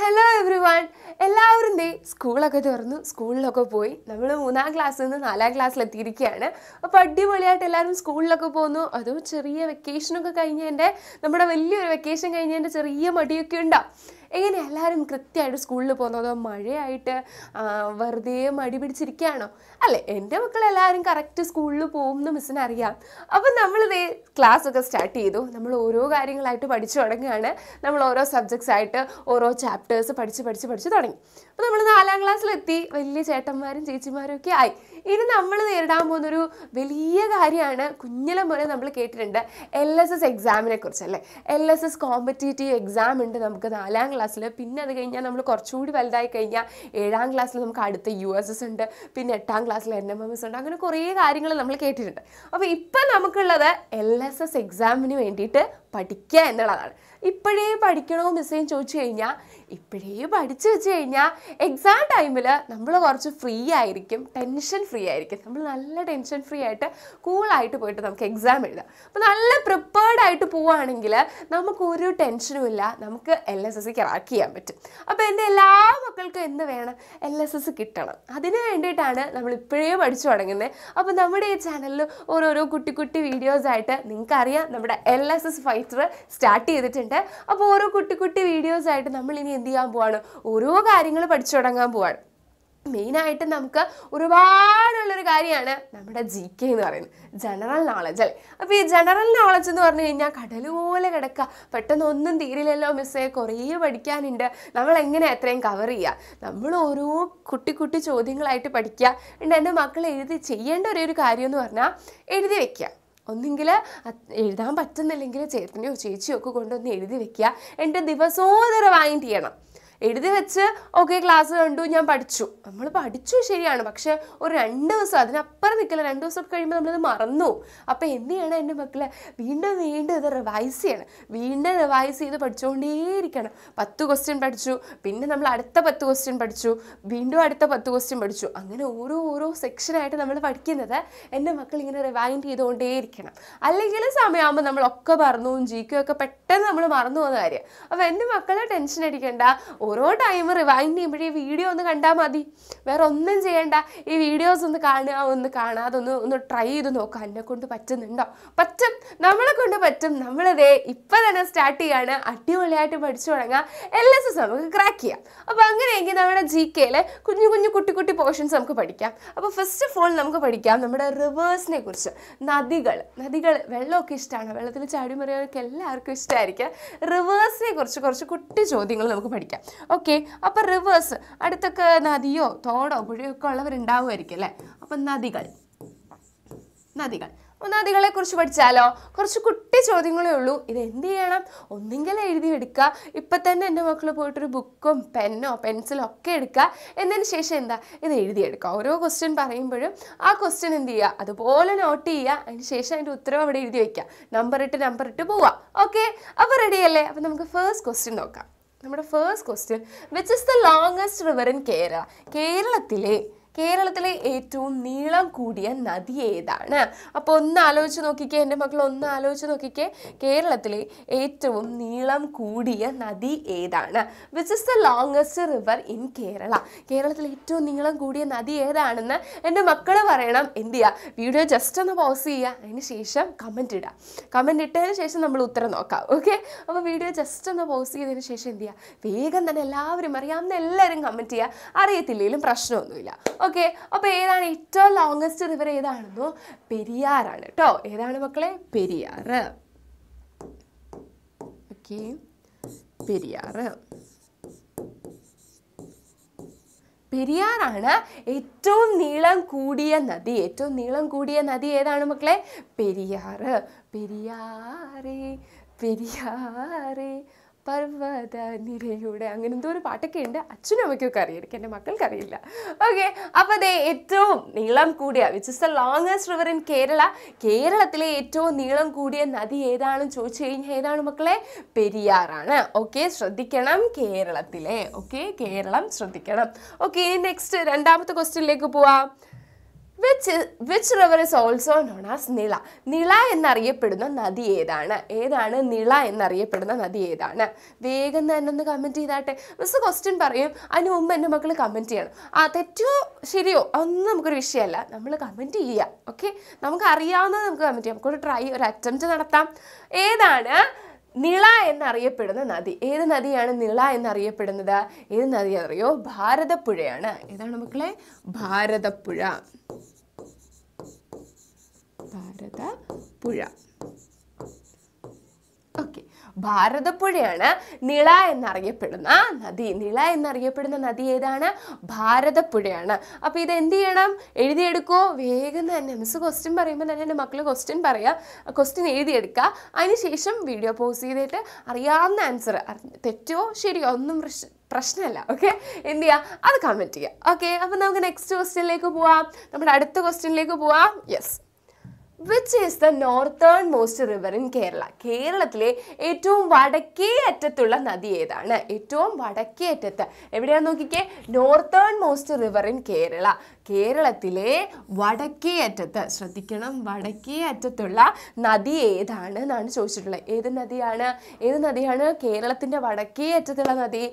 hello every one എല്ലാവരും ദേ സ്കൂളൊക്കെ തുറന്നു സ്കൂളിലൊക്കെ പോയി നമ്മൾ മൂന്നാം ക്ലാസ്സിൽ നിന്ന് നാലാം ക്ലാസ്സിലെത്തിയിരിക്കുകയാണ് അപ്പോൾ അടിപൊളിയായിട്ട് എല്ലാവരും സ്കൂളിലൊക്കെ പോകുന്നു അതും ചെറിയ വെക്കേഷനൊക്കെ കഴിഞ്ഞതിൻ്റെ നമ്മുടെ വലിയൊരു വെക്കേഷൻ കഴിഞ്ഞതിൻ്റെ ചെറിയ മടിയൊക്കെ ഉണ്ടാവും എങ്ങനെ എല്ലാവരും കൃത്യമായിട്ട് സ്കൂളിൽ പോകുന്നതോ മഴയായിട്ട് വെറുതെ മടി പിടിച്ചിരിക്കുകയാണോ അല്ലേ എൻ്റെ മക്കളെല്ലാവരും കറക്റ്റ് സ്കൂളിൽ പോകും എന്ന് മിസ്സിന് അറിയാം അപ്പം ക്ലാസ് ഒക്കെ സ്റ്റാർട്ട് ചെയ്തു നമ്മൾ ഓരോ കാര്യങ്ങളായിട്ട് പഠിച്ചു തുടങ്ങുകയാണ് നമ്മൾ ഓരോ സബ്ജക്ട്സ് ആയിട്ട് ഓരോ ചാപ്റ്റേഴ്സ് പഠിച്ച് പഠിച്ച് പഠിച്ച് തുടങ്ങി അപ്പോൾ നമ്മൾ നാലാം ക്ലാസ്സിലെത്തി വലിയ ചേട്ടന്മാരും ചേച്ചിമാരും ഒക്കെ ആയി ഇനി നമ്മൾ നേരിടാൻ പോകുന്നൊരു വലിയ കാര്യമാണ് കുഞ്ഞിലെ മുതൽ നമ്മൾ കേട്ടിട്ടുണ്ട് എൽ എസ് എസ് എക്സാമിനെ കുറിച്ച് അല്ലേ L S S competitive exam ഉണ്ട് നമുക്ക് നാലാം ക്ലാസ്സിൽ പിന്നെ അത് കഴിഞ്ഞാൽ നമ്മൾ കുറച്ചുകൂടി വലുതായി കഴിഞ്ഞാൽ ഏഴാം ക്ലാസ്സിൽ നമുക്ക് അടുത്ത യു എസ് എസ് ഉണ്ട് പിന്നെ എട്ടാം ക്ലാസ്സിൽ എൻ എം എം എസ് ഉണ്ട് അങ്ങനെ കുറേ കാര്യങ്ങൾ നമ്മൾ കേട്ടിട്ടുണ്ട് അപ്പോൾ ഇപ്പം നമുക്കുള്ളത് എൽ എസ് എസ് എക്സാമിന് വേണ്ടിയിട്ട് പഠിക്കുക എന്നുള്ളതാണ് ഇപ്പോഴേ പഠിക്കണോ മിസ്സേയും ചോദിച്ചു കഴിഞ്ഞാൽ ഇപ്പോഴേ പഠിച്ചു വെച്ച് കഴിഞ്ഞാൽ എക്സാം ടൈമിൽ നമ്മൾ കുറച്ച് ഫ്രീ ആയിരിക്കും ടെൻഷൻ ഫ്രീ ആയിരിക്കും നമ്മൾ നല്ല ടെൻഷൻ ഫ്രീ ആയിട്ട് കൂളായിട്ട് പോയിട്ട് നമുക്ക് എക്സാം എഴുതാം അപ്പോൾ നല്ല പ്രിപ്പേർഡ് ആയിട്ട് പോവുകയാണെങ്കിൽ നമുക്കൊരു ടെൻഷനും ഇല്ല നമുക്ക് L S S C crack ചെയ്യാൻ പറ്റും അപ്പോൾ എൻ്റെ എല്ലാ മക്കൾക്കും എന്ത് വേണം എൽ എസ് എസ് കിട്ടണം അതിന് വേണ്ടിയിട്ടാണ് നമ്മൾ ഇപ്പോഴേ പഠിച്ചു തുടങ്ങുന്നത് അപ്പോൾ നമ്മുടെ ഈ ചാനലിൽ ഓരോരോ കുട്ടി കുട്ടി വീഡിയോസായിട്ട് നിങ്ങൾക്കറിയാം നമ്മുടെ L S S five chapter start ചെയ്തിട്ടുണ്ട് അപ്പോൾ ഓരോ കുട്ടി കുട്ടി വീഡിയോസ് ആയിട്ട് നമ്മൾ ഇനി എന്ത് ചെയ്യാൻ പോവാണ് ഓരോ കാര്യങ്ങൾ പഠിച്ചു തുടങ്ങാൻ പോവാണ് മെയിനായിട്ട് നമുക്ക് ഒരുപാടുള്ളൊരു കാര്യമാണ് നമ്മുടെ ജി കെ എന്ന് പറയുന്നത് ജനറൽ നോളജ് അല്ലേ അപ്പോൾ ഈ ജനറൽ നോളജ് എന്ന് പറഞ്ഞു കഴിഞ്ഞാൽ കടൽ പോലെ കിടക്കുക പെട്ടെന്ന് ഒന്നും തീരില്ലല്ലോ മിസ്സേ കുറേ പഠിക്കാനുണ്ട് നമ്മൾ എങ്ങനെ എത്രയും കവർ ചെയ്യുക നമ്മൾ ഓരോ കുട്ടി കുട്ടി ചോദ്യങ്ങളായിട്ട് പഠിക്കുക എന്നിട്ട് എൻ്റെ മക്കൾ എഴുതി ചെയ്യേണ്ട ഒരു കാര്യം എന്ന് പറഞ്ഞാൽ എഴുതി വയ്ക്കുക ഒന്നെങ്കിൽ എഴുതാൻ പറ്റുന്നില്ലെങ്കിൽ ചേട്ടനെയോ ചേച്ചിയോ ഒക്കെ കൊണ്ടൊന്ന് എഴുതി വെക്കുക എൻ്റെ ദിവസോദര അത് ചെയ്യണം എഴുതി വെച്ച് ഓക്കെ ക്ലാസ് കണ്ടു ഞാൻ പഠിച്ചു നമ്മൾ പഠിച്ചു ശരിയാണ് പക്ഷെ ഒരു രണ്ട് ദിവസം അതിനപ്പുറം നിൽക്കില്ല രണ്ട് ദിവസം കഴിയുമ്പോൾ നമ്മളത് മറന്നു അപ്പോൾ എന്ത് ചെയ്യണം എൻ്റെ മക്കളെ വീണ്ടും വീണ്ടും ഇത് റിവൈസ് ചെയ്യണം വീണ്ടും റിവൈസ് ചെയ്ത് പഠിച്ചുകൊണ്ടേയിരിക്കണം പത്ത് ക്വസ്റ്റ്യൻ പഠിച്ചു പിന്നെ നമ്മൾ അടുത്ത പത്ത് ക്വസ്റ്റ്യൻ പഠിച്ചു വീണ്ടും അടുത്ത പത്ത് ക്വസ്റ്റ്യൻ പഠിച്ചു അങ്ങനെ ഓരോ ഓരോ സെക്ഷനായിട്ട് നമ്മൾ പഠിക്കുന്നത് എൻ്റെ മക്കൾ ഇങ്ങനെ റിവൈൻഡ് ചെയ്തുകൊണ്ടേയിരിക്കണം അല്ലെങ്കിൽ സമയമാകുമ്പോൾ നമ്മളൊക്കെ മറന്നു ജി ഒക്കെ പെട്ടെന്ന് നമ്മൾ മറന്നു പോകുന്ന കാര്യം അപ്പോൾ എൻ്റെ മക്കളെ ടെൻഷൻ അടിക്കേണ്ട ഓരോ ടൈം റിവൈൻഡ് ചെയ്യുമ്പോഴേ വീഡിയോ ഒന്ന് കണ്ടാൽ മതി വേറെ ഒന്നും ചെയ്യണ്ട ഈ വീഡിയോസ് ഒന്ന് കാണുക ഒന്ന് കാണാതെ ഒന്ന് ഒന്ന് ട്രൈ ചെയ്ത് നോക്കുക എന്നെ കൊണ്ട് പറ്റുന്നുണ്ടോ പറ്റും നമ്മളെ കൊണ്ട് പറ്റും നമ്മളിതേ ഇപ്പം തന്നെ സ്റ്റാർട്ട് ചെയ്യാണ് അടിപൊളിയായിട്ട് പഠിച്ചു തുടങ്ങുക എല്ലാ എസ് നമുക്ക് ക്രാക്ക് ചെയ്യാം അപ്പോൾ അങ്ങനെയെങ്കിൽ നമ്മുടെ ജി കെയിലെ കുഞ്ഞു കുഞ്ഞു കുട്ടി കുട്ടി പോർഷൻസ് നമുക്ക് പഠിക്കാം അപ്പോൾ ഫസ്റ്റ് ഓഫ് ഓൾ നമുക്ക് പഠിക്കാം നമ്മുടെ റിവേഴ്സിനെ കുറിച്ച് നദികൾ നദികൾ വെള്ളമൊക്കെ ഇഷ്ടമാണ് വെള്ളത്തിൽ ചാടി മറിയാനൊക്കെ എല്ലാവർക്കും ഇഷ്ടമായിരിക്കും റിവേഴ്സിനെ കുറിച്ച് കുറച്ച് കുട്ടി ചോദ്യങ്ങൾ നമുക്ക് പഠിക്കാം ഓക്കെ അപ്പോൾ റിവേഴ്സ് അടുത്തൊക്കെ നദിയോ തോടോ പുഴയൊക്കെ ഉള്ളവരുണ്ടാവുമായിരിക്കും അല്ലേ അപ്പം നദികൾ നദികൾ നദികളെ കുറിച്ച് പഠിച്ചാലോ കുറച്ച് കുട്ടി ചോദ്യങ്ങളേ ഉള്ളൂ ഇത് എന്ത് ചെയ്യണം ഒന്നെങ്കിൽ എഴുതിയെടുക്കുക ഇപ്പം തന്നെ എൻ്റെ മക്കൾ പോയിട്ടൊരു ബുക്കും പെന്നോ പെൻസിലോ ഒക്കെ എടുക്കുക എന്നതിന് ശേഷം എന്താ ഇത് എഴുതിയെടുക്കുക ഓരോ ക്വസ്റ്റ്യൻ പറയുമ്പോഴും ആ ക്വസ്റ്റ്യൻ എന്ത് ചെയ്യുക അതുപോലെ നോട്ട് ചെയ്യുക അതിന് ശേഷം അതിൻ്റെ ഉത്തരവ് അവിടെ എഴുതി വയ്ക്കുക നമ്പർ ഇട്ട് നമ്പർ ഇട്ട് പോവുക ഓക്കെ അപ്പോൾ റെഡിയല്ലേ അപ്പോൾ നമുക്ക് ഫേസ്റ്റ് ക്വസ്റ്റ്യൻ നോക്കാം നമ്മുടെ first question which is the longest river in Kerala കേരളത്തിലെ കേരളത്തിലെ ഏറ്റവും നീളം കൂടിയ നദി ഏതാണ് അപ്പോൾ ഒന്ന് ആലോചിച്ച് നോക്കിക്കേ എൻ്റെ മക്കൾ ഒന്ന് ആലോചിച്ച് നോക്കിക്കേ കേരളത്തിലെ ഏറ്റവും നീളം കൂടിയ നദി ഏതാണ് which is the longest river in Kerala കേരളത്തിലെ ഏറ്റവും നീളം കൂടിയ നദി ഏതാണെന്ന് എൻ്റെ മക്കൾ പറയണം എന്ത് ചെയ്യുക വീഡിയോ ജസ്റ്റ് ഒന്ന് പോസ് ചെയ്യുക അതിന് ശേഷം കമൻ്റ് ഇടുക കമൻ്റ് ഇട്ടതിന് ശേഷം നമ്മൾ ഉത്തരം നോക്കാം ഓക്കെ അപ്പോൾ വീഡിയോ ജസ്റ്റ് ഒന്ന് പോസ് ചെയ്തതിന് ശേഷം എന്ത് ചെയ്യുക വേഗം തന്നെ എല്ലാവരും അറിയാവുന്ന എല്ലാവരും കമൻറ്റ് ചെയ്യുക അറിയത്തില്ലെങ്കിലും പ്രശ്നമൊന്നുമില്ല ഓക്കെ അപ്പോൾ ഏതാണ് ഏറ്റവും ലോങ്ങസ്റ്റ് റിവർ ഏതാണെന്നോ പെരിയാറാണ് കേട്ടോ ഏതാണ് മക്കളെ പെരിയാറ് ഓക്കെ പെരിയാറ് പെരിയാറാണ് ഏറ്റവും നീളം കൂടിയ നദി ഏറ്റവും നീളം കൂടിയ നദി ഏതാണ് മക്കളെ പെരിയാറ് പെരിയാറേ പെരിയാറേ പർവ്വത നിരയുടെ അങ്ങനെ എന്തോ ഒരു പാട്ടൊക്കെ ഉണ്ട് അച്ഛനും അമ്മയ്ക്കൊക്കെ അറിയാം എൻ്റെ മക്കൾക്ക് അറിയില്ല ഓക്കെ അപ്പോൾ അതേ ഏറ്റവും നീളം കൂടിയ which is the longest river in Kerala കേരളത്തിലെ ഏറ്റവും നീളം കൂടിയ നദി ഏതാണെന്ന് ചോദിച്ചു കഴിഞ്ഞാൽ ഏതാണ് മക്കളെ പെരിയാറാണ് ഓക്കെ ശ്രദ്ധിക്കണം കേരളത്തിലെ ഓക്കെ കേരളം ശ്രദ്ധിക്കണം ഓക്കെ നെക്സ്റ്റ് രണ്ടാമത്തെ ക്വസ്റ്റ്യനിലേക്ക് പോവാം which which river is also known as Nila Nila എന്നറിയപ്പെടുന്ന നദി ഏതാണ് ഏതാണ് നിള എന്നറിയപ്പെടുന്ന നദി ഏതാണ് വേഗം തന്നെ ഒന്ന് കമൻറ്റ് ചെയ്താട്ടെ മിസ് ക്വസ്റ്റ്യൻ പറയും അതിന് മുമ്പ് എൻ്റെ മക്കൾ കമൻറ്റ് ചെയ്യണം ആ തെറ്റോ ശരിയോ അതൊന്നും നമുക്കൊരു വിഷയമല്ല നമ്മൾ കമൻറ്റ് ചെയ്യാം ഓക്കെ നമുക്ക് അറിയാവുന്നത് നമുക്ക് കമൻറ്റ് ചെയ്യാം നമുക്കൊരു ട്രൈ ഒരു അറ്റംപ്റ്റ് നടത്താം ഏതാണ് നിള എന്നറിയപ്പെടുന്ന നദി ഏത് നദിയാണ് നിള എന്നറിയപ്പെടുന്നത് ഏത് നദി അറിയോ ഭാരതപ്പുഴയാണ് ഏതാണ് മക്കളെ ഭാരതപ്പുഴ ഭാരത പുഴ ഓക്കെ ഭാരതപ്പുഴയാണ് നിള എന്നറിയപ്പെടുന്ന നദി നിള എന്നറിയപ്പെടുന്ന നദി ഏതാണ് ഭാരതപ്പുഴയാണ് അപ്പോൾ ഇത് എന്ത് ചെയ്യണം എഴുതിയെടുക്കോ വേഗം തന്നെ മിസ് ക്വസ്റ്റ്യൻ പറയുമ്പോൾ തന്നെ എൻ്റെ മക്കൾ ക്വസ്റ്റ്യൻ പറയുക ക്വസ്റ്റ്യൻ എഴുതിയെടുക്കുക അതിനുശേഷം വീഡിയോ പോസ് ചെയ്തിട്ട് അറിയാവുന്ന ആൻസർ തെറ്റോ ശരിയോ ഒന്നും പ്രശ്നമല്ല ഓക്കെ എന്ത് ചെയ്യുക അത് കമൻറ്റ് ചെയ്യുക ഓക്കെ അപ്പം നമുക്ക് നെക്സ്റ്റ് ക്വസ്റ്റ്യനിലേക്ക് പോവാം നമ്മുടെ അടുത്ത ക്വസ്റ്റ്യനിലേക്ക് പോവാം yes which is the northernmost river in Kerala കേരളത്തിലെ ഏറ്റവും വടക്കേ അറ്റത്തുള്ള നദി ഏതാണ് ഏറ്റവും വടക്കേ അറ്റത്ത് എവിടെയാണ് നോക്കിക്കേ northernmost river in Kerala കേരളത്തിലെ വടക്കേ അറ്റത്ത് ശ്രദ്ധിക്കണം വടക്കേ അറ്റത്തുള്ള നദി ഏതാണ് എന്നാണ് ചോദിച്ചിട്ടുള്ളത് ഏത് നദിയാണ് ഏത് നദിയാണ് കേരളത്തിൻ്റെ വടക്കേ അറ്റത്തുള്ള നദി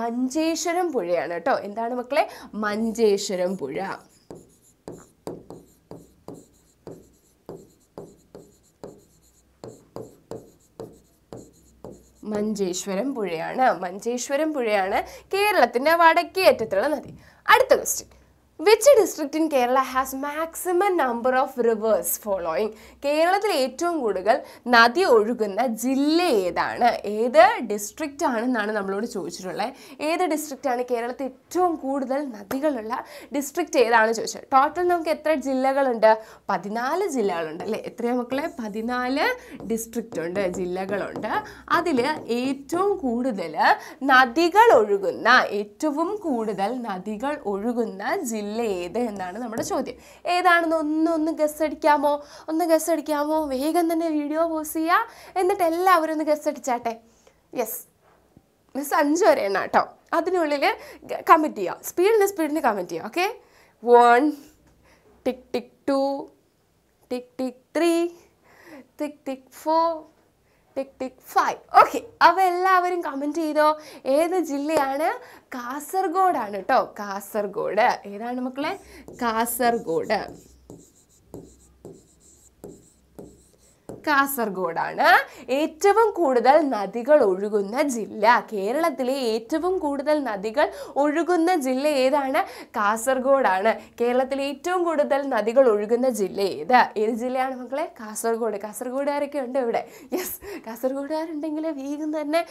മഞ്ചേശ്വരം പുഴയാണ് കേട്ടോ എന്താണ് മക്കളെ മഞ്ചേശ്വരം പുഴ മഞ്ചേശ്വരം പുഴയാണ് മഞ്ചേശ്വരം പുഴയാണ് കേരളത്തിൻ്റെ വടക്കേ അറ്റത്തുള്ള നദി അടുത്ത question which district in Kerala has maximum number of rivers following കേരളത്തിൽ ഏറ്റവും കൂടുതൽ നദി ഒഴുകുന്ന ജില്ല ഏതാണ് ഏത് ഡിസ്ട്രിക്റ്റ് ആണെന്നാണ് നമ്മളോട് ചോദിച്ചിട്ടുള്ളത് ഏത് ഡിസ്ട്രിക്റ്റാണ് കേരളത്തിൽ ഏറ്റവും കൂടുതൽ നദികളുള്ള ഡിസ്ട്രിക്റ്റ് ഏതാണ് ചോദിച്ചത് ടോട്ടൽ നമുക്ക് എത്ര ജില്ലകളുണ്ട് പതിനാല് ജില്ലകളുണ്ട് അല്ലേ എത്രയാണ് മക്കളെ പതിനാല് ഡിസ്ട്രിക്റ്റ് ഉണ്ട് ജില്ലകളുണ്ട് അതിൽ ഏറ്റവും കൂടുതൽ നദികൾ ഒഴുകുന്ന ഏറ്റവും കൂടുതൽ നദികൾ ഒഴുകുന്ന ജില്ല അല്ലേ ഏത് എന്നാണ് നമ്മുടെ ചോദ്യം ഏതാണെന്ന് ഒന്ന് ഗസ് അടിക്കാമോ ഒന്ന് ഗസ് അടിക്കാമോ വേഗം തന്നെ വീഡിയോ പോസ് ചെയ്യുക എന്നിട്ട് എല്ലാവരും ഒന്ന് ഗസ് അടിച്ചാട്ടെ യെസ് മിസ് അഞ്ച് വരെ എണ്ണ കേട്ടോ അതിനുള്ളിൽ കമൻറ്റ് ചെയ്യാം സ്പീഡിന് സ്പീഡിന് കമൻറ്റ് ചെയ്യാം okay one tick tick two tick tick three tick tick four tick tick five okay അപ്പോൾ എല്ലാവരും കമൻറ്റ് ചെയ്തോ ഏത് ജില്ലയാണ് കാസർഗോഡാണ് കേട്ടോ കാസർഗോഡ് ഏതാണ് മക്കളെ കാസർഗോഡ് കാസർഗോഡാണ് ഏറ്റവും കൂടുതൽ നദികൾ ഒഴുകുന്ന ജില്ല കേരളത്തിലെ ഏറ്റവും കൂടുതൽ നദികൾ ഒഴുകുന്ന ജില്ല ഏതാണ് കാസർഗോഡാണ് കേരളത്തിലെ ഏറ്റവും കൂടുതൽ നദികൾ ഒഴുകുന്ന ജില്ല ഏത് ഏത് ജില്ലയാണ് മക്കളെ കാസർഗോഡ് കാസർഗോഡുകാരൊക്കെ ഉണ്ട് ഇവിടെ യെസ് കാസർഗോഡുകാരുണ്ടെങ്കിൽ വേഗം തന്നെ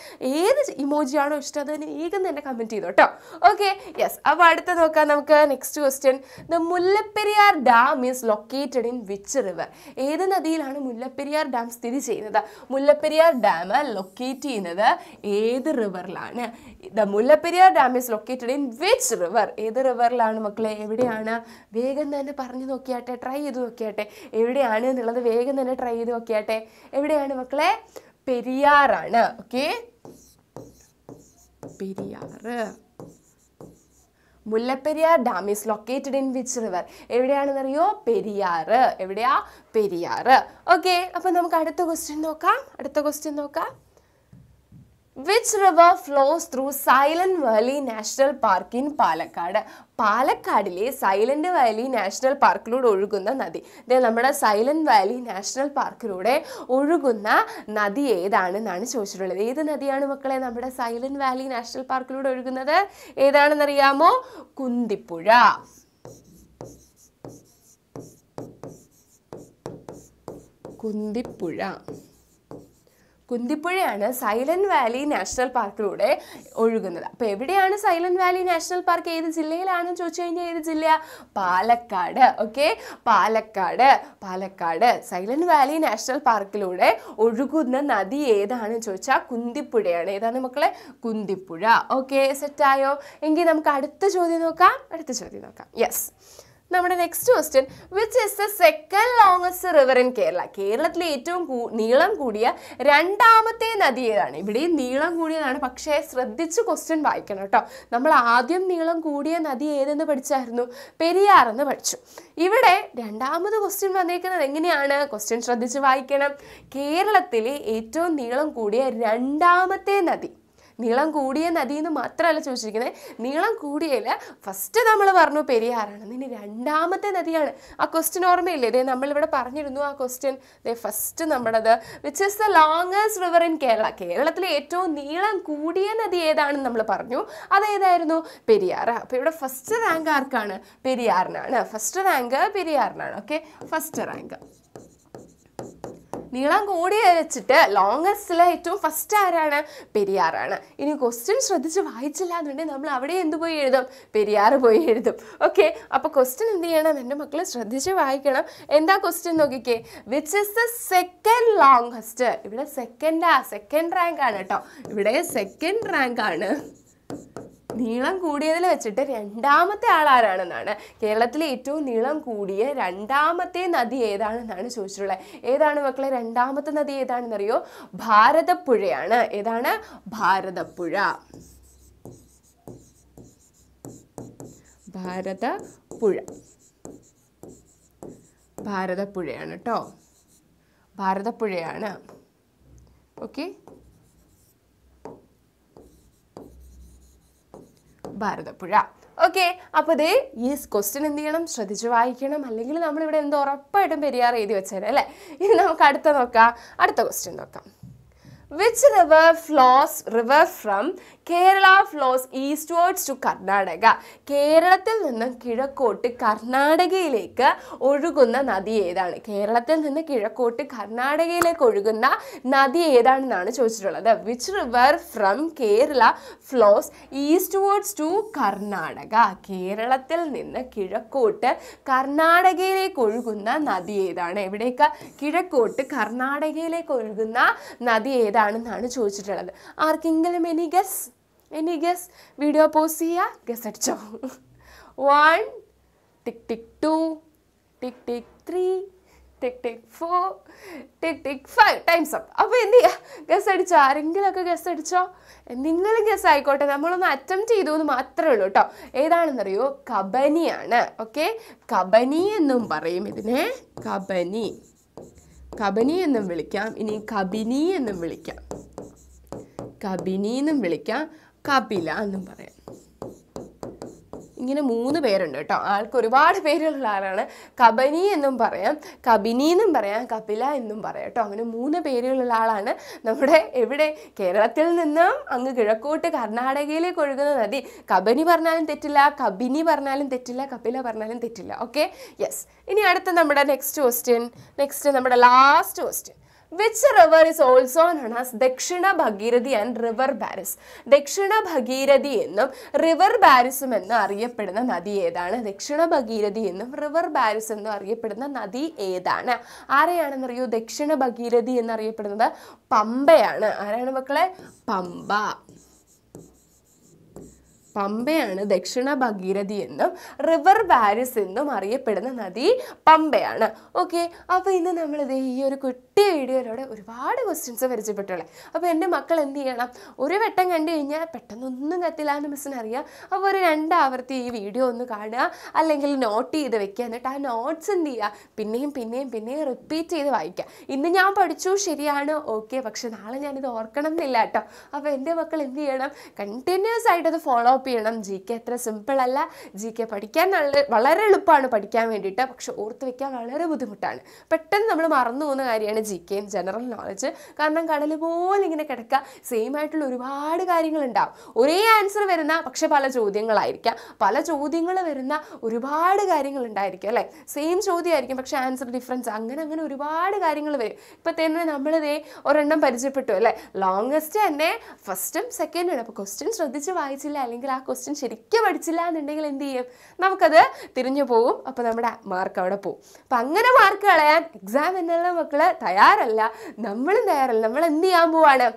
ഏത് ഇമോജിയാണോ ഇഷ്ടം തന്നെ വേഗം തന്നെ കമൻറ്റ് ചെയ്തു കേട്ടോ ഓക്കെ യെസ് അപ്പോൾ അടുത്ത നോക്കാം നമുക്ക് next question the Mullaperiyar dam is located in which river ഏത് നദിയിലാണ് മുല്ലപ്പെരിയാർ മുല്ലപ്പെരിയാർ ഡാം സ്ഥിതി ചെയ്യുന്നത് മുല്ലപ്പെരിയാർ ഡാം ലൊക്കേറ്റ് ചെയ്യുന്നത് ഏത് റിവറിലാണ് the Mullaperiyar dam is located in which river ഏത് റിവറിലാണ് മക്കളെ എവിടെയാണ് വേഗം തന്നെ പറഞ്ഞു നോക്കിയാട്ടെ ട്രൈ ചെയ്ത് നോക്കിയാട്ടെ എവിടെയാണ് എന്നുള്ളത് വേഗം തന്നെ ട്രൈ ചെയ്ത് നോക്കിയാട്ടെ എവിടെയാണ് മക്കളെ പെരിയാറാണ് okay Periyar Mullaperiyar dam is located in which river എവിടെയാണെന്നറിയോ പെരിയാറ് എവിടെയാ പെരിയാറ് ഓക്കെ അപ്പോൾ നമുക്ക് അടുത്ത ക്വസ്റ്റ്യൻ നോക്കാം അടുത്ത ക്വസ്റ്റ്യൻ നോക്കാം which river flows through silent valley national park in Palakkad പാലക്കാടിലെ സൈലന്റ് വാലി നാഷണൽ പാർക്കിലൂടെ ഒഴുകുന്ന നദി ഇത് നമ്മുടെ സൈലന്റ് വാലി നാഷണൽ പാർക്കിലൂടെ ഒഴുകുന്ന നദി ഏതാണെന്നാണ് ചോദിച്ചിട്ടുള്ളത് ഏത് നദിയാണ് മക്കളെ നമ്മുടെ സൈലന്റ് വാലി നാഷണൽ പാർക്കിലൂടെ ഒഴുകുന്നത് ഏതാണെന്നറിയാമോ കുന്തിപ്പുഴ കുന്തിപ്പുഴ കുന്തിപ്പുഴയാണ് സൈലൻറ്റ് വാലി നാഷണൽ പാർക്കിലൂടെ ഒഴുകുന്നത് അപ്പോൾ എവിടെയാണ് സൈലൻറ്റ് വാലി നാഷണൽ പാർക്ക് ഏത് ജില്ലയിലാണെന്ന് ചോദിച്ചു കഴിഞ്ഞാൽ ഏത് ജില്ല Palakkad okay Palakkad Palakkad silent valley national പാർക്കിലൂടെ ഒഴുകുന്ന നദി ഏതാണ് ചോദിച്ചാൽ കുന്തിപ്പുഴയാണ് ഏതാണ് മക്കളെ കുന്തിപ്പുഴ ഓക്കെ സെറ്റായോ എങ്കിൽ നമുക്ക് അടുത്ത ചോദ്യം നോക്കാം അടുത്ത ചോദ്യം നോക്കാം യെസ് നമ്മുടെ next question which is the second longest river in Kerala കേരളത്തിലെ ഏറ്റവും നീളം കൂടിയ രണ്ടാമത്തെ നദി ഏതാണ് ഇവിടെയും നീളം കൂടിയതാണ് പക്ഷേ ശ്രദ്ധിച്ച് ക്വസ്റ്റ്യൻ വായിക്കണം കേട്ടോ നമ്മൾ ആദ്യം നീളം കൂടിയ നദി ഏതെന്ന് പഠിച്ചായിരുന്നു പെരിയാർ എന്ന് പഠിച്ചു ഇവിടെ രണ്ടാമത് ക്വസ്റ്റ്യൻ വന്നേക്കുന്നത് എങ്ങനെയാണ് ക്വസ്റ്റ്യൻ ശ്രദ്ധിച്ച് വായിക്കണം കേരളത്തിലെ ഏറ്റവും നീളം കൂടിയ രണ്ടാമത്തെ നദി നീളം കൂടിയ നദി എന്ന് മാത്രമല്ല ചോദിച്ചിരിക്കുന്നത് നീളം കൂടിയതിൽ ഫസ്റ്റ് നമ്മൾ പറഞ്ഞു പെരിയാറാണ് ഇനി രണ്ടാമത്തെ നദിയാണ് ആ ക്വസ്റ്റ്യൻ ഓർമ്മയില്ലേ ഇതേ നമ്മളിവിടെ പറഞ്ഞിരുന്നു ആ ക്വസ്റ്റ്യൻ ദേ ഫസ്റ്റ് നമ്മുടേത് which is the longest river in Kerala കേരളത്തിലെ ഏറ്റവും നീളം കൂടിയ നദി ഏതാണെന്ന് നമ്മൾ പറഞ്ഞു അതേതായിരുന്നു പെരിയാർ അപ്പോൾ ഇവിടെ ഫസ്റ്റ് റാങ്ക് ആർക്കാണ് പെരിയാറിനാണ് ഫസ്റ്റ് റാങ്ക് പെരിയാറിനാണ് ഓക്കെ ഫസ്റ്റ് റാങ്ക് നീളം കൂടി വരച്ചിട്ട് ലോങ്ങസ്റ്റിലെ ഏറ്റവും ഫസ്റ്റ് ആരാണ് പെരിയാറാണ് ഇനി ക്വസ്റ്റ്യൻ ശ്രദ്ധിച്ച് വായിച്ചില്ല എന്നുണ്ടെങ്കിൽ നമ്മൾ അവിടെ എന്ത് പോയി എഴുതും പെരിയാർ പോയി എഴുതും ഓക്കെ അപ്പോൾ ക്വസ്റ്റ്യൻ എന്ത് ചെയ്യണം എൻ്റെ മക്കൾ ശ്രദ്ധിച്ച് വായിക്കണം എന്താ ക്വസ്റ്റ്യൻ നോക്കിക്കേ which is the second longest ഇവിടെ സെക്കൻഡാ സെക്കൻഡ് റാങ്ക് ആണ് കേട്ടോ ഇവിടെ സെക്കൻഡ് റാങ്ക് ആണ് നീളം കൂടിയതിൽ വെച്ചിട്ട് രണ്ടാമത്തെ ആൾ ആരാണെന്നാണ് കേരളത്തിലെ ഏറ്റവും നീളം കൂടിയ രണ്ടാമത്തെ നദി ഏതാണെന്നാണ് ചോദിച്ചിട്ടുള്ളത് ഏതാണ് മക്കളെ രണ്ടാമത്തെ നദി ഏതാണെന്നറിയോ ഭാരതപ്പുഴയാണ് ഏതാണ് ഭാരതപ്പുഴ ഭാരതപ്പുഴ ഭാരതപ്പുഴയാണ് കേട്ടോ ഭാരതപ്പുഴയാണ് ഓക്കെ ഭാരതപ്പുഴ ഓക്കെ അപ്പോൾ ദേ ഈ ക്വസ്റ്റ്യൻ എന്ത് ചെയ്യണം ശ്രദ്ധിച്ച് വായിക്കണം അല്ലെങ്കിൽ നമ്മളിവിടെ എന്തോ ഉറപ്പായിട്ടും പെരിയാർ എഴുതി വെച്ചേരെ അല്ലേ ഇനി നമുക്ക് അടുത്ത നോക്കാം അടുത്ത ക്വസ്റ്റ്യൻ നോക്കാം which river flows river from Kerala flows wards to Karnataka കേരളത്തിൽ നിന്ന് കിഴക്കോട്ട് കർണാടകയിലേക്ക് ഒഴുകുന്ന നദി ഏതാണ് കേരളത്തിൽ നിന്ന് കിഴക്കോട്ട് കർണാടകയിലേക്ക് ഒഴുകുന്ന നദി ഏതാണെന്നാണ് ചോദിച്ചിട്ടുള്ളത് which river from Kerala flows wards to Karnataka കേരളത്തിൽ നിന്ന് കിഴക്കോട്ട് കർണാടകയിലേക്ക് ഒഴുകുന്ന നദി ഏതാണ് എവിടേക്ക് കിഴക്കോട്ട് കർണാടകയിലേക്ക് ഒഴുകുന്ന നദി ഏതാണെന്നാണ് ചോദിച്ചിട്ടുള്ളത് ആർക്കെങ്കിലും any guess any guess video pause ചെയ്യുക ഗസ് അടിച്ചോ one tick tick two tick tick three tick tick four tick tick five times up അപ്പോൾ എന്ത് ചെയ്യുക ഗസ് അടിച്ചോ ആരെങ്കിലുമൊക്കെ ഗസ് അടിച്ചോ എന്തെങ്കിലും ഗസ് ആയിക്കോട്ടെ നമ്മളൊന്ന് അറ്റംപ്റ്റ് ചെയ്തു എന്ന് മാത്രമേ ഉള്ളൂ കേട്ടോ ഏതാണെന്നറിയോ കബനിയാണ് ഓക്കെ കബനി എന്നും പറയും ഇതിനെ കബനി കബനി എന്നും വിളിക്കാം ഇനി കബിനി എന്നും വിളിക്കാം കബിനി എന്നും വിളിക്കാം കപില എന്നും പറയാം ഇങ്ങനെ മൂന്ന് പേരുണ്ട് കേട്ടോ ആൾക്ക് ഒരുപാട് പേരുള്ള ആളാണ് കബനി എന്നും പറയാം കബിനി എന്നും പറയാം കപില എന്നും പറയാം കേട്ടോ അങ്ങനെ മൂന്ന് പേരുള്ള ആളാണ് നമ്മുടെ എവിടെ കേരളത്തിൽ നിന്നും അങ്ങ് കിഴക്കോട്ട് കർണാടകയിലേക്ക് ഒഴുകുന്ന നദി കബനി പറഞ്ഞാലും തെറ്റില്ല കബിനി പറഞ്ഞാലും തെറ്റില്ല കപില പറഞ്ഞാലും തെറ്റില്ല ഓക്കെ യെസ് ഇനി അടുത്ത നമ്മുടെ നെക്സ്റ്റ് ക്വസ്റ്റ്യൻ നെക്സ്റ്റ് നമ്മുടെ last question which river is also known as Dakshina Bhagirathi and river ബാരിസ് ദക്ഷിണ ഭഗീരഥി എന്നും റിവർ ബാരിസും എന്നും അറിയപ്പെടുന്ന നദി ഏതാണ് ദക്ഷിണ ഭഗീരഥി എന്നും റിവർ ബാരിസ് എന്നും അറിയപ്പെടുന്ന നദി ഏതാണ് ആരെയാണെന്നറിയൂ ദക്ഷിണ ഭഗീരഥി എന്നറിയപ്പെടുന്നത് പമ്പയാണ് ആരാണ് മക്കളെ പമ്പ പമ്പയാണ് ദക്ഷിണ ഭഗീരഥി എന്നും റിവർ വാരിസ് എന്നും അറിയപ്പെടുന്ന നദി പമ്പയാണ് ഓക്കെ അപ്പോൾ ഇന്ന് നമ്മളിത് ഈ ഒരു കുട്ടി വീഡിയോയിലൂടെ ഒരുപാട് ക്വസ്റ്റ്യൻസ് പരിചയപ്പെട്ടുള്ളത് അപ്പോൾ എൻ്റെ മക്കൾ എന്ത് ചെയ്യണം ഒരു വട്ടം കണ്ടു കഴിഞ്ഞാൽ പെട്ടെന്നൊന്നും കത്തില്ല എന്ന് മിസ്സിന് അറിയാം അപ്പോൾ ഒരു രണ്ടാവർത്തി ഈ വീഡിയോ ഒന്ന് കാണുക അല്ലെങ്കിൽ നോട്ട് ചെയ്ത് വെക്കുക എന്നിട്ട് ആ നോട്ട്സ് എന്ത് ചെയ്യുക പിന്നെയും പിന്നെയും പിന്നെയും റിപ്പീറ്റ് ചെയ്ത് വായിക്കുക ഇന്ന് ഞാൻ പഠിച്ചു ശരിയാണ് ഓക്കെ പക്ഷെ നാളെ ഞാനിത് ഓർക്കണം എന്നില്ല കേട്ടോ അപ്പോൾ എൻ്റെ മക്കൾ എന്ത് ചെയ്യണം കണ്ടിന്യൂസ് ആയിട്ട് അത് ഫോളോ ഫോളോപ്പ് ചെയ്യണം ജി കെ അത്ര സിമ്പിളല്ല ജി കെ പഠിക്കാൻ നല്ല വളരെ എളുപ്പമാണ് പഠിക്കാൻ വേണ്ടിയിട്ട് പക്ഷെ ഓർത്ത് വയ്ക്കാൻ വളരെ ബുദ്ധിമുട്ടാണ് പെട്ടെന്ന് നമ്മൾ മറന്നു പോകുന്ന കാര്യമാണ് ജി കെയും ജനറൽ നോളജ് കാരണം കടൽ പോലെ ഇങ്ങനെ കിടക്കുക സെയിം ആയിട്ടുള്ള ഒരുപാട് കാര്യങ്ങളുണ്ടാവും ഒരേ ആൻസർ വരുന്ന പക്ഷെ പല ചോദ്യങ്ങളായിരിക്കാം പല ചോദ്യങ്ങൾ വരുന്ന ഒരുപാട് കാര്യങ്ങളുണ്ടായിരിക്കും അല്ലേ സെയിം ചോദ്യമായിരിക്കും പക്ഷെ ആൻസർ ഡിഫറൻസ് അങ്ങനെ അങ്ങനെ ഒരുപാട് കാര്യങ്ങൾ വരും ഇപ്പം തന്നെ നമ്മളിതേ ഒരെണ്ണം പരിചയപ്പെട്ടു അല്ലേ ലോങ്ങസ്റ്റ് തന്നെ ഫസ്റ്റും സെക്കൻഡും അപ്പോൾ ക്വസ്റ്റ്യൻ ശ്രദ്ധിച്ച് വായിച്ചില്ല അല്ലെങ്കിൽ ആ ക്വസ്റ്റ്യൻ ശരിക്കും പഠിച്ചില്ല എന്നുണ്ടെങ്കിൽ എന്ത് ചെയ്യും നമുക്കത് തിരിഞ്ഞു പോകും അപ്പോൾ നമ്മുടെ മാർക്ക് അവിടെ പോകും അപ്പം അങ്ങനെ മാർക്ക് കളയാൻ എക്സാം എന്നുള്ള മക്കൾ തയ്യാറല്ല നമ്മളും തയ്യാറല്ല നമ്മൾ എന്ത് ചെയ്യാൻ പോവാണ്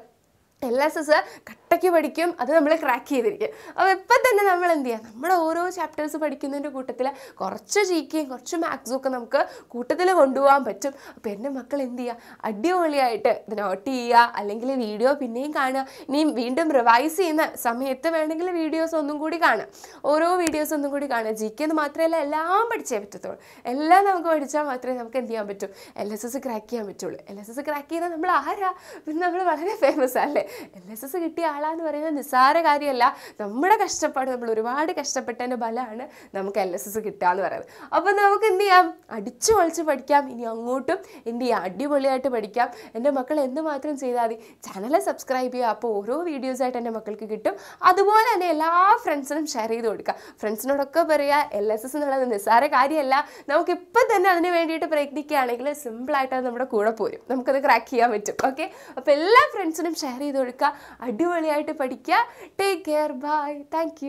എസ് കട്ടയ്ക്ക് പഠിക്കും അത് നമ്മൾ ക്രാക്ക് ചെയ്തിരിക്കും അപ്പോൾ ഇപ്പം തന്നെ നമ്മൾ എന്ത് ചെയ്യുക നമ്മുടെ ഓരോ ചാപ്റ്റേഴ്സ് പഠിക്കുന്നതിൻ്റെ കൂട്ടത്തിൽ കുറച്ച് ജിക്കയും കുറച്ച് മാത്സും ഒക്കെ നമുക്ക് കൂട്ടത്തിൽ കൊണ്ടുപോകാൻ പറ്റും അപ്പോൾ എൻ്റെ മക്കൾ എന്ത് ചെയ്യുക അടിപൊളിയായിട്ട് ഇത് നോട്ട് ചെയ്യുക അല്ലെങ്കിൽ വീഡിയോ പിന്നെയും കാണുക ഇനിയും വീണ്ടും റിവൈസ് ചെയ്യുന്ന സമയത്ത് വേണമെങ്കിൽ വീഡിയോസ് ഒന്നും കൂടി കാണുക ഓരോ വീഡിയോസ് ഒന്നും കൂടി കാണുക ജി കെ എന്ന് മാത്രമല്ല എല്ലാം പഠിച്ചേ പറ്റത്തുള്ളൂ എല്ലാം നമുക്ക് പഠിച്ചാൽ മാത്രമേ നമുക്ക് എന്ത് ചെയ്യാൻ പറ്റൂ എൽ എസ് എസ് ക്രാക്ക് ചെയ്യാൻ പറ്റുള്ളൂ എൽ എസ് എസ് ക്രാക്ക് ചെയ്താൽ നമ്മൾ ആരാ പിന്നെ നമ്മൾ വളരെ ഫേമസ് അല്ലേ എൽ എസ് എസ് കിട്ടിയ ആളാന്ന് പറയുന്നത് നിസ്സാര കാര്യമല്ല നമ്മുടെ കഷ്ടപ്പാട് നമ്മൾ ഒരുപാട് കഷ്ടപ്പെട്ടതിൻ്റെ ഫലമാണ് നമുക്ക് എൽ എസ് എസ് കിട്ടുക എന്ന് പറയുന്നത് അപ്പോൾ നമുക്ക് എന്ത് ചെയ്യാം അടിച്ചു പൊളിച്ച് പഠിക്കാം ഇനി അങ്ങോട്ടും എന്ത് ചെയ്യാം അടിപൊളിയായിട്ട് പഠിക്കാം എൻ്റെ മക്കൾ എന്ത് മാത്രം ചെയ്താൽ മതി ചാനലെ സബ്സ്ക്രൈബ് ചെയ്യുക അപ്പോൾ ഓരോ വീഡിയോസായിട്ട് എൻ്റെ മക്കൾക്ക് കിട്ടും അതുപോലെ തന്നെ എല്ലാ ഫ്രണ്ട്സിനും ഷെയർ ചെയ്ത് കൊടുക്കുക ഫ്രണ്ട്സിനോടൊക്കെ പറയുക എൽ എസ് എസ് എന്നുള്ളത് നിസ്സാര കാര്യമല്ല നമുക്കിപ്പോൾ തന്നെ അതിന് വേണ്ടിയിട്ട് പ്രയത്നിക്കുകയാണെങ്കിൽ സിമ്പിളായിട്ട് അത് നമ്മുടെ കൂടെ പോരും നമുക്കത് ക്രാക്ക് ചെയ്യാൻ പറ്റും ഓക്കെ അപ്പോൾ എല്ലാ ഫ്രണ്ട്സിനും ഷെയർ ചെയ്ത് ഒഴുക്കുക അടിപൊളിയായിട്ട് പഠിക്കുക ടേക്ക് കെയർ ബൈ താങ്ക്